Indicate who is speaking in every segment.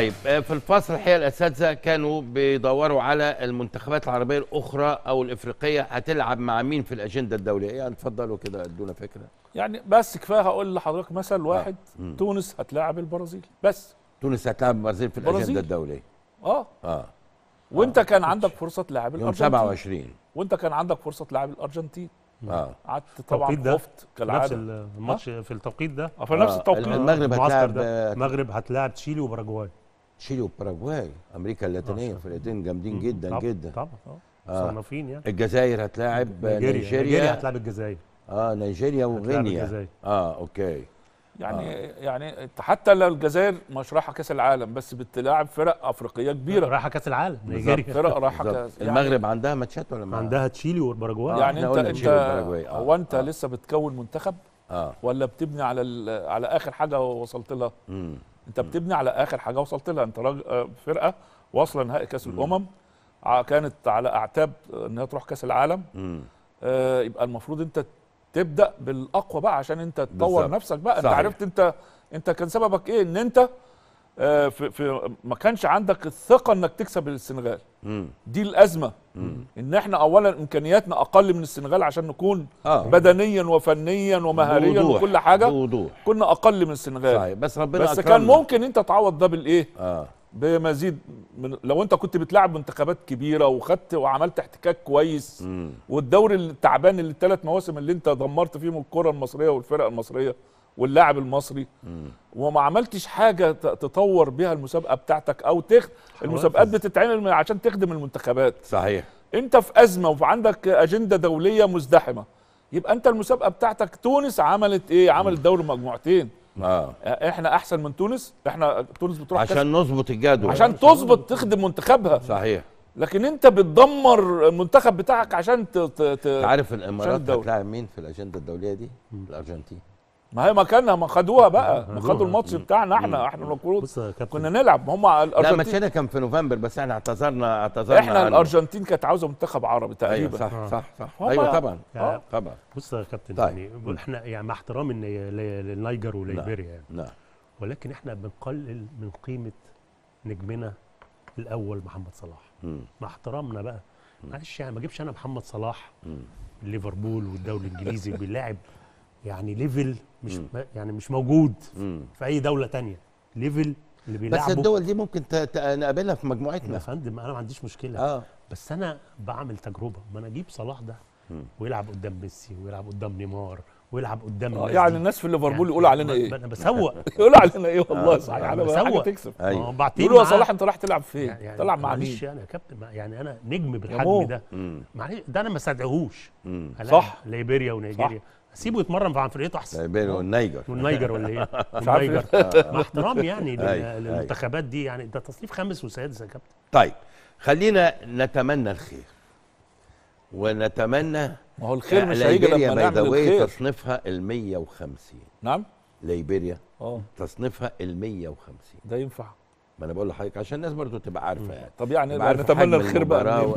Speaker 1: طيب آه، في الفصل الحقيقه الاساتذه كانوا بيدوروا على المنتخبات العربيه الاخرى او الافريقيه هتلعب مع مين في الاجنده الدوليه إيه، يعني اتفضلوا كده ادونا فكره يعني
Speaker 2: بس كفايه هقول لحضرتك مثل آه. واحد آه. تونس هتلاعب البرازيل بس
Speaker 1: تونس هتلاعب البرازيل في الاجنده الدوليه
Speaker 2: اه اه وانت آه. كان عندك فرصه تلاعب الارجنتين 27 وانت كان عندك فرصه تلاعب الارجنتين اه قعدت طبعا خفت كالعاده نفس آه. الماتش
Speaker 3: في التوقيت ده في نفس التوقيت المغرب هتلاعب المغرب
Speaker 1: هتلاعب تشيلي وباراجواي تشيلي وباراجواي امريكا اللاتينيه آه، فرقتين جامدين جدا طبعًا جدا طبعا آه. اه مصنفين يعني الجزائر هتلاعب نيجيريا نيجيريا هتلاعب الجزائر اه نيجيريا وغينيا اه اوكي
Speaker 2: يعني آه. يعني حتى لو الجزائر مش رايحه كاس العالم بس بتلاعب فرق افريقيه كبيره رايحه كاس العالم نيجيريا فرق رايحه كاس يعني
Speaker 1: المغرب عندها
Speaker 3: ماتشات ولا ما عندها تشيلي والباراجواي يعني آه يعني انت انت
Speaker 2: هو انت آه. لسه بتكون منتخب آه. ولا بتبني على على اخر حاجه وصلت لها؟ انت بتبني على اخر حاجه وصلت لها انت راجل آه، فرقه واصله نهائي كاس الامم كانت على اعتاب ان هي تروح كاس العالم آه يبقى المفروض انت تبدا بالاقوى بقى عشان انت تطور نفسك بقى صحيح. انت عرفت انت انت كان سببك ايه ان انت آه، في, في ما كانش عندك الثقه انك تكسب السنغال دي الازمه مم. ان احنا اولا امكانياتنا اقل من السنغال عشان نكون آه. بدنيا وفنيا ومهاريا بوضوح. وكل حاجه بوضوح. كنا اقل من السنغال صحيح. بس ربنا بس أكرمنا. كان ممكن انت تعوض ده بالايه آه. بمزيد من لو انت كنت بتلعب منتخبات كبيره وخدت وعملت احتكاك كويس والدوري التعبان اللي الثلاث مواسم اللي انت دمرت فيهم الكره المصريه والفرق المصريه واللاعب المصري وما عملتش حاجه تطور بيها المسابقه بتاعتك او تخ... المسابقات بتتعمل عشان تخدم المنتخبات صحيح انت في ازمه وعندك اجنده دوليه مزدحمه يبقى انت المسابقه بتاعتك تونس عملت ايه عملت دوري مجموعتين آه. آه. احنا احسن من تونس احنا تونس بتروح عشان نظبط الجدول عشان تظبط تخدم منتخبها صحيح لكن انت بتدمر المنتخب بتاعك عشان ت... ت... عارف الامارات هتلاعب
Speaker 1: مين في الاجنده الدوليه دي الارجنتين
Speaker 2: ما هي مكانها ما خدوها بقى ما خدوا الماتش بتاعنا احنا احنا المفروض كنا نلعب ما هم الارجنتين لا ماتشنا
Speaker 1: كان في نوفمبر بس احنا اعتذرنا اعتذرنا احنا
Speaker 2: الارجنتين كانت عاوزه منتخب
Speaker 1: عربي تقريبا أيوة صح صح آه. صح ايوه طبعا آه. آه. طبعا بص يا كابتن طيب. يعني احنا يعني مع
Speaker 3: احترامي للنيجر وليبيريا يعني ولكن احنا بنقلل من قيمه نجمنا الاول محمد صلاح مع احترامنا بقى معلش يعني ما اجيبش انا محمد صلاح ليفربول والدوري الانجليزي بيلاعب يعني ليفل مش م. يعني مش موجود م. في اي دوله تانية ليفل اللي بيلعبوا بس الدول دي ممكن نقابلها في مجموعتنا يا فندم انا ما عنديش مشكله آه. بس انا بعمل تجربه ما انا اجيب صلاح ده ويلعب قدام ميسي ويلعب قدام نيمار ويلعب قدام آه يعني الناس في ليفربول يقولوا علينا يعني ايه انا بسوق يقولوا علينا ايه والله آه، صحيح انا يعني بسوق تكسب آه، أيوه. يقولوا يا صلاح انت رايح تلعب فين يعني, يعني تلعب مع مين معلش يعني يا كابتن يعني انا نجم
Speaker 2: بالحجم ده
Speaker 3: معلش ده انا ما استدعيهوش صح ليبيريا ونيجيريا سيبه يتمرن في فرقته احسن
Speaker 1: ليبيريا آه. والنيجر والنيجر ولا ايه مش عارف مع أيوه، احترام يعني أيوه. للمنتخبات
Speaker 3: دي يعني ده تصنيف خامس وسادس يا كابتن
Speaker 1: طيب خلينا نتمنى الخير ونتمنى ما هو الخير مش هيجي لما نعمل الخير تصنيفها ال 150 نعم ليبيريا اه تصنيفها ال 150 ده ينفع ما انا بقول لحضرتك عشان الناس برضه تبقى عارفه يعني طب يعني نتمنى الخير بقى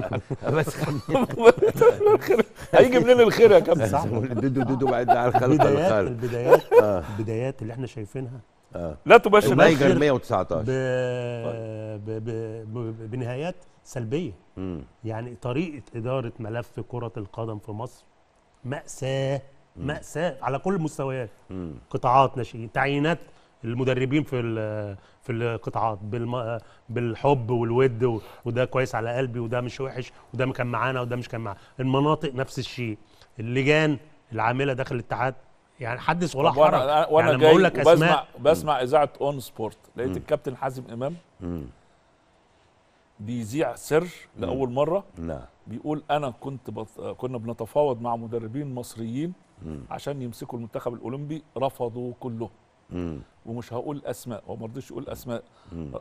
Speaker 1: بس نتمنى
Speaker 2: الخير هيجي منين الخير يا كابتن صح
Speaker 1: دودو دودو بعد على الخلق البدايات
Speaker 2: البدايات
Speaker 3: آه. البدايات اللي احنا شايفينها آه. لا تبشر 119 بنهايات سلبيه مم. يعني طريقه اداره ملف كره القدم في مصر ماساه مم. ماساه على كل المستويات مم. قطاعات ناشئين تعيينات المدربين في في القطاعات بالحب والود وده كويس على قلبي وده مش وحش وده كان معانا وده مش كان معانا المناطق نفس الشيء اللجان العامله داخل الاتحاد يعني حدث ولا حرج وانا,
Speaker 2: وأنا يعني جاي لك اسماء بسمع اذاعه اون سبورت لقيت الكابتن حازم امام مم. بيذيع سر لاول مره نعم بيقول انا كنت بط... كنا بنتفاوض مع مدربين مصريين مم. عشان يمسكوا المنتخب الاولمبي رفضوا كلهم ومش هقول اسماء وما رضيش يقول اسماء مم.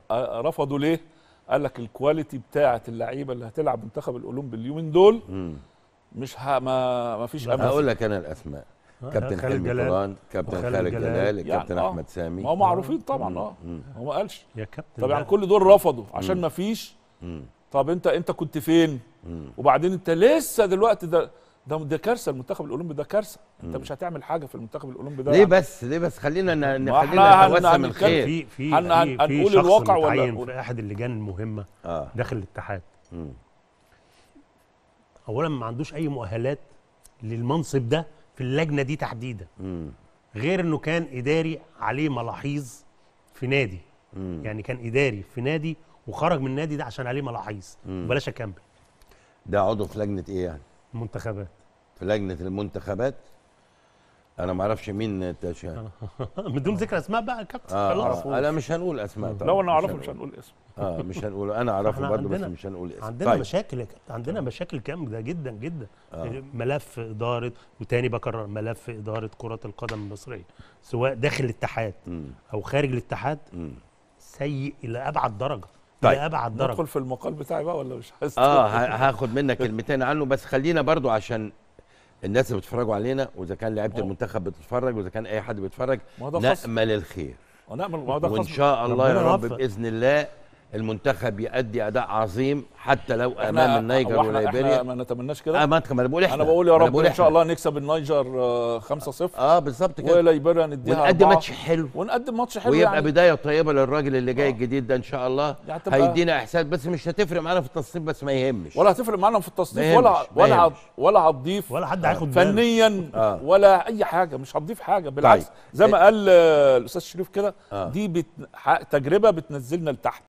Speaker 2: رفضوا ليه قال لك الكواليتي بتاعه اللعيبه اللي هتلعب منتخب الاولمبي اليومين دول مم. مش ه... ما ما فيش امل هقول لك
Speaker 1: انا الاسماء آه، كابتن حلمي جلال كابتن خالد جلال جلال. يعني احمد سامي ما هو معروفين طبعا اه
Speaker 2: هو ما قالش يا كابتن طبعا يعني كل دول رفضوا عشان ما فيش طب انت انت كنت فين وبعدين انت لسه دلوقتي ده ده ده كارثه المنتخب الاولمبي ده كارثه انت مش هتعمل حاجه في المنتخب الاولمبي ده ليه
Speaker 1: بس ليه بس خلينا نخلينا نتوسم الخير في في هنقول الواقع ولا في احد
Speaker 3: اللجان المهمه آه. داخل الاتحاد مم. اولا ما عندوش اي مؤهلات للمنصب ده في اللجنه دي تحديدا غير انه كان اداري عليه ملاحظ في نادي مم. يعني كان اداري في نادي وخرج من النادي ده عشان عليه ملاحيظ وبلاش اكمل
Speaker 1: ده عضو في لجنه ايه يعني المنتخبات في لجنه المنتخبات انا ما اعرفش مين من
Speaker 3: بدون ذكر اسماء بقى يا كابتن آه خلاص آه انا مش هنقول اسماء طبعا لو انا اعرفه مش هنقول اسم اه مش هنقول انا اعرفه برضه بس مش هنقول اسم عندنا طيب. مشاكل يا كابتن عندنا آه. مشاكل ده جدا جدا آه. ملف اداره وتاني بكرر ملف اداره كره القدم المصريه سواء داخل الاتحاد او خارج الاتحاد سيء الى
Speaker 2: ابعد درجه طيب لابعد درجه ندخل في المقال بتاعي بقى ولا مش عايز اه
Speaker 1: هاخد منك كلمتين عنه بس خلينا برضو عشان الناس اللي بتتفرجوا علينا واذا كان لعيبه آه. المنتخب بتتفرج واذا كان اي حد بيتفرج نامل الخير ونامل وان شاء الله يا رب باذن الله المنتخب يؤدي اداء عظيم حتى لو امام النيجر وليبيريا ما
Speaker 2: نتمناش كده آه ما انا بقول احنا انا بقول يا رب ان شاء الله نكسب النيجر 5-0 اه, آه بالظبط كده وليبيريا نديها ونقدم ماتش حلو ونقدم ماتش حلو ويبقى يعني
Speaker 1: بدايه طيبه للراجل اللي جاي آه. الجديد ده ان شاء الله يعني هيدينا احساس بس مش هتفرق معانا في التصنيف بس ما يهمش ولا هتفرق معانا في التصنيف ولا ولا
Speaker 2: ولا هتضيف ولا حد هياخد فنيا آه. ولا اي حاجه مش هتضيف حاجه بالعكس طيب. زي ما آه. قال آه، الاستاذ شريف كده دي تجربه بتنزلنا لتحت